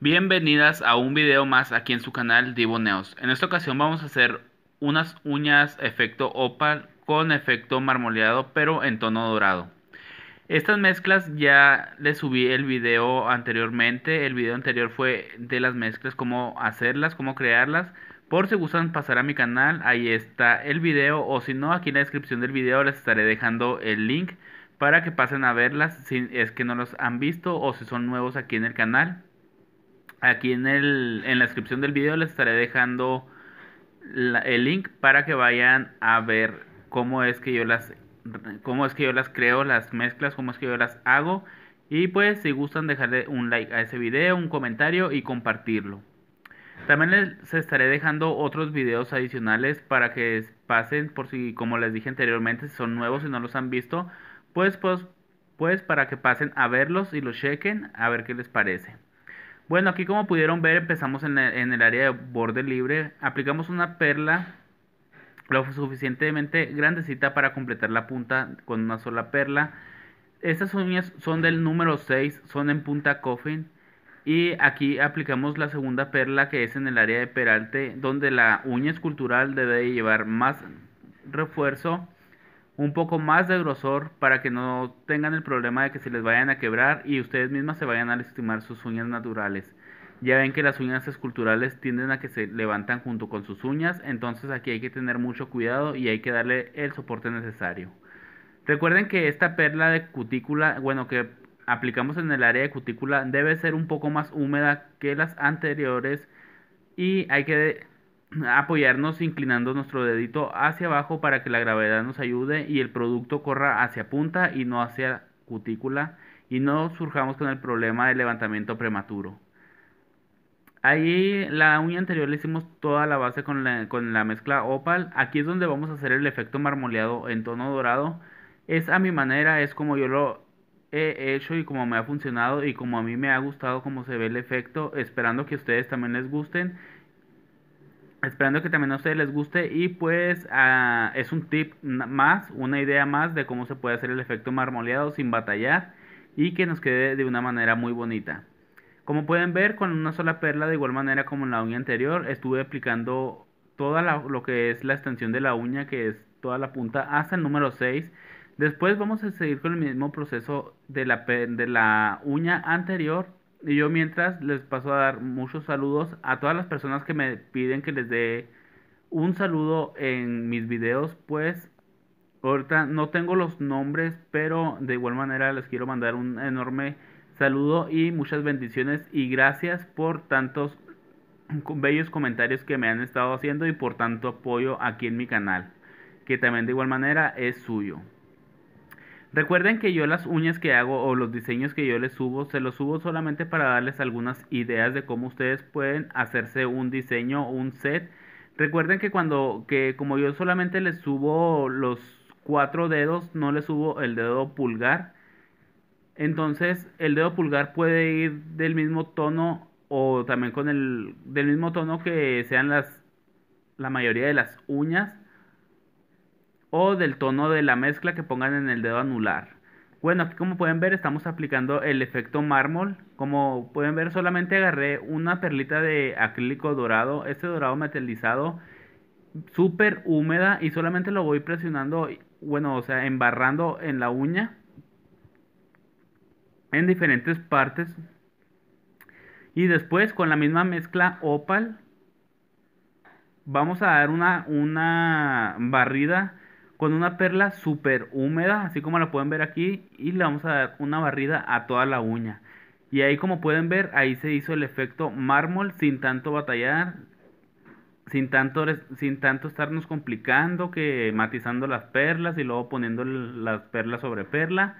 Bienvenidas a un video más aquí en su canal Diboneos En esta ocasión vamos a hacer unas uñas efecto opal con efecto marmoleado pero en tono dorado. Estas mezclas ya les subí el video anteriormente. El video anterior fue de las mezclas, cómo hacerlas, cómo crearlas. Por si gustan pasar a mi canal, ahí está el video. O si no, aquí en la descripción del video les estaré dejando el link para que pasen a verlas si es que no los han visto o si son nuevos aquí en el canal. Aquí en, el, en la descripción del video les estaré dejando el link para que vayan a ver cómo es que yo las cómo es que yo las creo, las mezclas, cómo es que yo las hago. Y pues si gustan dejarle un like a ese video, un comentario y compartirlo. También les estaré dejando otros videos adicionales para que pasen por si, como les dije anteriormente, son nuevos y no los han visto, pues, pues, pues para que pasen a verlos y los chequen a ver qué les parece. Bueno, aquí como pudieron ver empezamos en el área de borde libre, aplicamos una perla lo suficientemente grandecita para completar la punta con una sola perla. Estas uñas son del número 6, son en punta coffin. Y aquí aplicamos la segunda perla que es en el área de peralte, donde la uña escultural debe llevar más refuerzo, un poco más de grosor para que no tengan el problema de que se les vayan a quebrar y ustedes mismas se vayan a lastimar sus uñas naturales. Ya ven que las uñas esculturales tienden a que se levantan junto con sus uñas, entonces aquí hay que tener mucho cuidado y hay que darle el soporte necesario. Recuerden que esta perla de cutícula, bueno, que aplicamos en el área de cutícula, debe ser un poco más húmeda que las anteriores y hay que apoyarnos inclinando nuestro dedito hacia abajo para que la gravedad nos ayude y el producto corra hacia punta y no hacia cutícula y no surjamos con el problema de levantamiento prematuro. Ahí la uña anterior le hicimos toda la base con la, mezcla opal. Aquí es donde vamos a hacer el efecto marmoleado en tono dorado. Es a mi manera, es como yo lo he hecho y como me ha funcionado y como a mí me ha gustado cómo se ve el efecto. Esperando que ustedes también les gusten. Esperando que también a ustedes les guste y pues ah, es un tip más, una idea más de cómo se puede hacer el efecto marmoleado sin batallar y que nos quede de una manera muy bonita. Como pueden ver, con una sola perla, de igual manera como en la uña anterior, estuve aplicando toda lo que es la extensión de la uña, que es toda la punta, hasta el número 6. Después vamos a seguir con el mismo proceso de la, de la uña anterior. Y yo mientras les paso a dar muchos saludos a todas las personas que me piden que les dé un saludo en mis videos, pues ahorita no tengo los nombres, pero de igual manera les quiero mandar un enorme Saludo y muchas bendiciones y gracias por tantos bellos comentarios que me han estado haciendo y por tanto apoyo aquí en mi canal, que también de igual manera es suyo. Recuerden que yo las uñas que hago o los diseños que yo les subo, se los subo solamente para darles algunas ideas de cómo ustedes pueden hacerse un diseño un set. Recuerden que cuando, que como yo solamente les subo los cuatro dedos, no les subo el dedo pulgar, entonces el dedo pulgar puede ir del mismo tono o también con el del mismo tono que sean las la mayoría de las uñas o del tono de la mezcla que pongan en el dedo anular. Bueno, aquí como pueden ver estamos aplicando el efecto mármol. Como pueden ver solamente agarré una perlita de acrílico dorado, este dorado metalizado, súper húmeda y solamente lo voy presionando, bueno, o sea, embarrando en la uña en diferentes partes. Y después con la misma mezcla opal vamos a dar una, una barrida con una perla super húmeda, así como la pueden ver aquí, y le vamos a dar una barrida a toda la uña. Y ahí como pueden ver, ahí se hizo el efecto mármol sin tanto batallar, sin tanto, sin tanto estarnos complicando que matizando las perlas y luego poniendo las perlas sobre perla.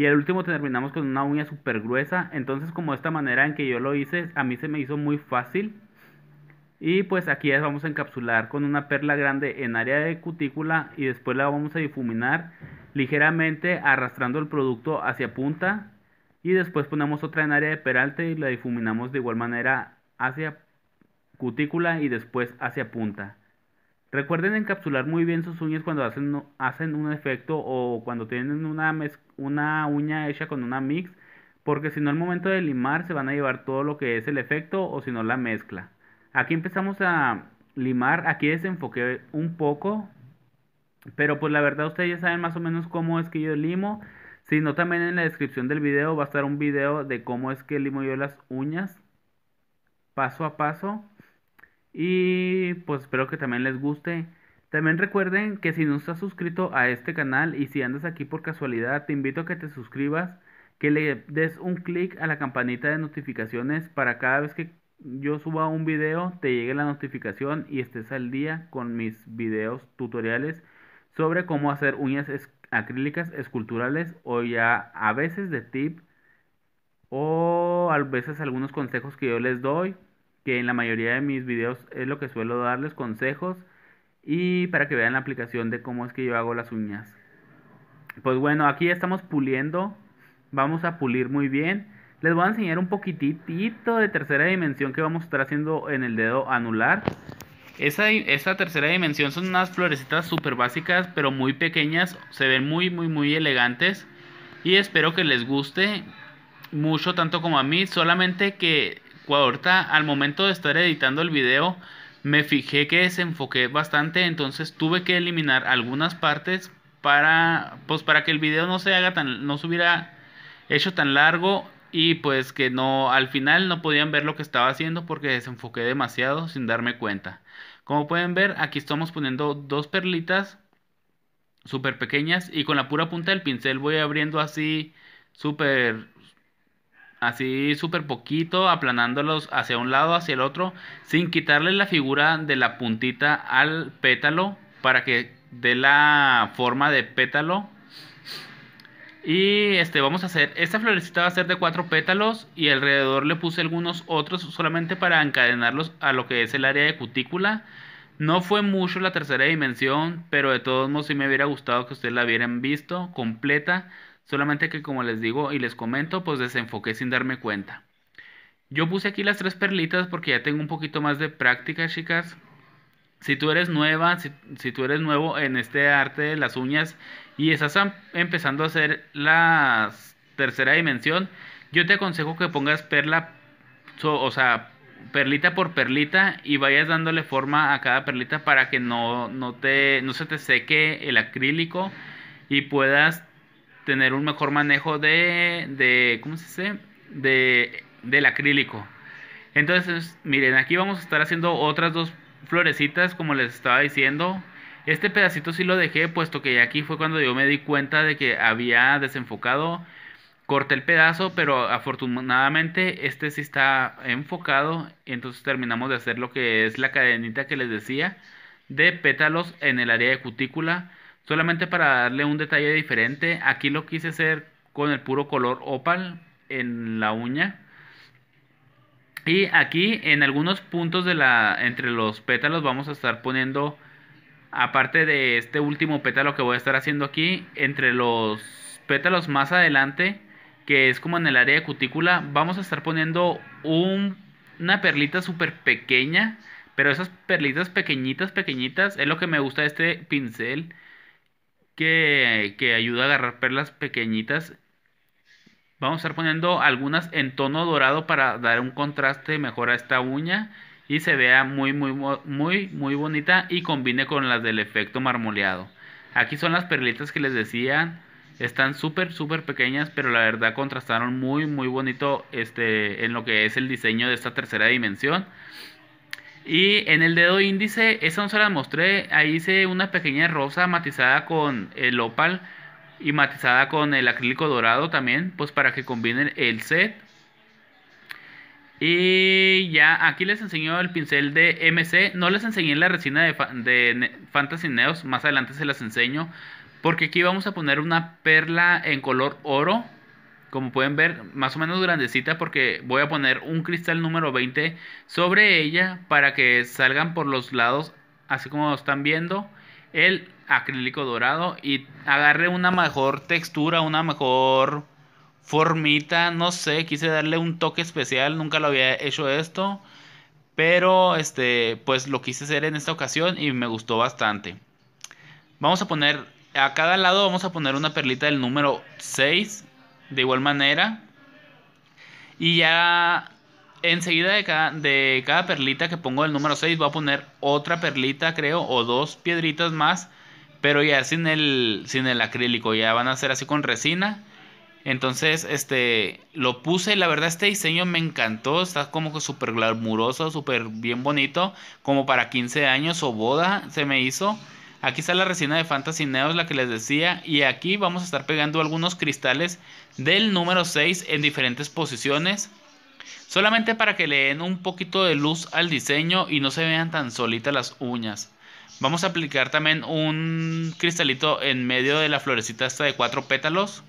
Y el último terminamos con una uña super gruesa. Entonces como esta manera en que yo lo hice, a mí se me hizo muy fácil. Y pues aquí ya vamos a encapsular con una perla grande en área de cutícula y después la vamos a difuminar ligeramente arrastrando el producto hacia punta. Y después ponemos otra en área de peralte y la difuminamos de igual manera hacia cutícula y después hacia punta. Recuerden encapsular muy bien sus uñas cuando hacen, hacen un efecto o cuando tienen una, una uña hecha con una mix, porque si no al momento de limar se van a llevar todo lo que es el efecto o si no la mezcla. Aquí empezamos a limar, aquí desenfoqué un poco, pero pues la verdad ustedes ya saben más o menos cómo es que yo limo. Si no, también en la descripción del video va a estar un video de cómo es que limo yo las uñas paso a paso. Y pues espero que también les guste. También recuerden que si no estás suscrito a este canal y si andas aquí por casualidad, te invito a que te suscribas, que le des un clic a la campanita de notificaciones para cada vez que yo suba un video te llegue la notificación y estés al día con mis videos tutoriales sobre cómo hacer uñas acrílicas esculturales o ya a veces de tip o a veces algunos consejos que yo les doy que en la mayoría de mis videos es lo que suelo darles consejos y para que vean la aplicación de cómo es que yo hago las uñas. Pues bueno, aquí ya estamos puliendo, vamos a pulir muy bien. Les voy a enseñar un poquitito de tercera dimensión que vamos a estar haciendo en el dedo anular. Esa, esa tercera dimensión son unas florecitas súper básicas, pero muy pequeñas. Se ven muy, muy, muy elegantes. Y espero que les guste mucho, tanto como a mí. Solamente que ahorita al momento de estar editando el video me fijé que desenfoqué bastante, entonces tuve que eliminar algunas partes para pues para que el video no se haga tan no se hubiera hecho tan largo y pues que no al final no podían ver lo que estaba haciendo porque desenfoqué demasiado sin darme cuenta. Como pueden ver, aquí estamos poniendo dos perlitas súper pequeñas y con la pura punta del pincel voy abriendo así súper así súper poquito, aplanándolos hacia un lado, hacia el otro, sin quitarle la figura de la puntita al pétalo para que dé la forma de pétalo. Y este vamos a hacer, esta florecita va a ser de cuatro pétalos y alrededor le puse algunos otros solamente para encadenarlos a lo que es el área de cutícula. No fue mucho la tercera dimensión, pero de todos modos sí me hubiera gustado que ustedes la hubieran visto completa Solamente que como les digo y les comento, pues desenfoqué sin darme cuenta. Yo puse aquí las tres perlitas porque ya tengo un poquito más de práctica, chicas. Si tú eres nueva, si, tú eres nuevo en este arte de las uñas y estás empezando a hacer la tercera dimensión, yo te aconsejo que pongas perla, o sea, perlita por perlita y vayas dándole forma a cada perlita para que no, te, no se te seque el acrílico y puedas tener un mejor manejo de, de ¿cómo se dice? De, del acrílico. Entonces, miren, aquí vamos a estar haciendo otras dos florecitas, como les estaba diciendo. Este pedacito sí lo dejé, puesto que aquí fue cuando yo me di cuenta de que había desenfocado. Corté el pedazo, pero afortunadamente este sí está enfocado. Entonces terminamos de hacer lo que es la cadenita que les decía de pétalos en el área de cutícula. Solamente para darle un detalle diferente, aquí lo quise hacer con el puro color opal en la uña. Y aquí en algunos puntos de la, entre los pétalos vamos a estar poniendo, aparte de este último pétalo que voy a estar haciendo aquí, entre los pétalos más adelante, que es como en el área de cutícula, vamos a estar poniendo una perlita súper pequeña, pero esas perlitas pequeñitas, pequeñitas, es lo que me gusta de este pincel que, ayuda a agarrar perlas pequeñitas. Vamos a estar poniendo algunas en tono dorado para dar un contraste mejor a esta uña y se vea muy, muy, muy, muy bonita y combine con las del efecto marmoleado. Aquí son las perlitas que les decía. Están súper, súper pequeñas, pero la verdad contrastaron muy, muy bonito este, en lo que es el diseño de esta tercera dimensión. Y en el dedo índice, esa no se la mostré, ahí hice una pequeña rosa matizada con el opal y matizada con el acrílico dorado también, pues para que combine el set. Y ya aquí les enseño el pincel de MC, no les enseñé la resina de, de Fantasy Neos, más adelante se las enseño, porque aquí vamos a poner una perla en color oro como pueden ver, más o menos grandecita porque voy a poner un cristal número 20 sobre ella para que salgan por los lados, así como están viendo, el acrílico dorado y agarre una mejor textura, una mejor formita, no sé, quise darle un toque especial, nunca lo había hecho esto, pero este pues lo quise hacer en esta ocasión y me gustó bastante. Vamos a poner a cada lado vamos a poner una perlita del número 6 de igual manera. Y ya enseguida de cada, de cada perlita que pongo el número 6 voy a poner otra perlita creo o dos piedritas más pero ya sin el sin el acrílico ya van a ser así con resina entonces este lo puse la verdad este diseño me encantó está como que súper glamuroso súper bien bonito como para 15 años o boda se me hizo Aquí está la resina de Fantasy Neos, la que les decía. Y aquí vamos a estar pegando algunos cristales del número 6 en diferentes posiciones. Solamente para que le den un poquito de luz al diseño y no se vean tan solitas las uñas. Vamos a aplicar también un cristalito en medio de la florecita esta de cuatro pétalos.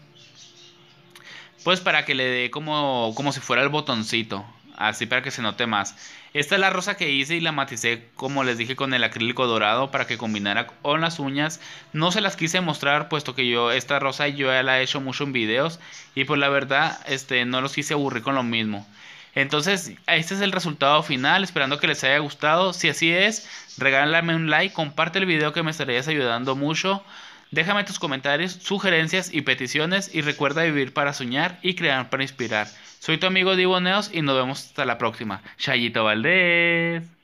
Pues para que le dé como, como si fuera el botoncito así para que se note más. Esta es la rosa que hice y la maticé, como les dije, con el acrílico dorado para que combinara con las uñas. No se las quise mostrar, puesto que yo esta rosa yo ya la he hecho mucho en videos y pues la verdad este, no los quise aburrir con lo mismo. Entonces, este es el resultado final, esperando que les haya gustado. Si así es, regálame un like, comparte el video que me estarías ayudando mucho. Déjame tus comentarios, sugerencias y peticiones y recuerda vivir para soñar y crear para inspirar. Soy tu amigo Divo Neos y nos vemos hasta la próxima. ¡Shayito Valdés.